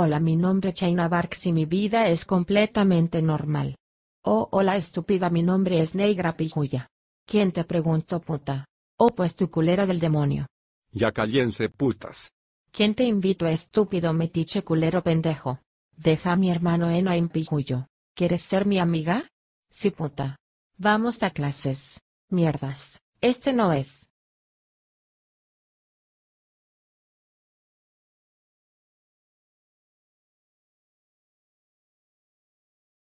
Hola mi nombre Chaina Barks y mi vida es completamente normal. Oh hola estúpida mi nombre es Negra Pijuya. ¿Quién te preguntó puta? Oh pues tu culera del demonio. Ya cállense putas. ¿Quién te invito estúpido metiche culero pendejo? Deja a mi hermano Ena en Pijuyo. ¿Quieres ser mi amiga? Sí puta. Vamos a clases. Mierdas. Este no es.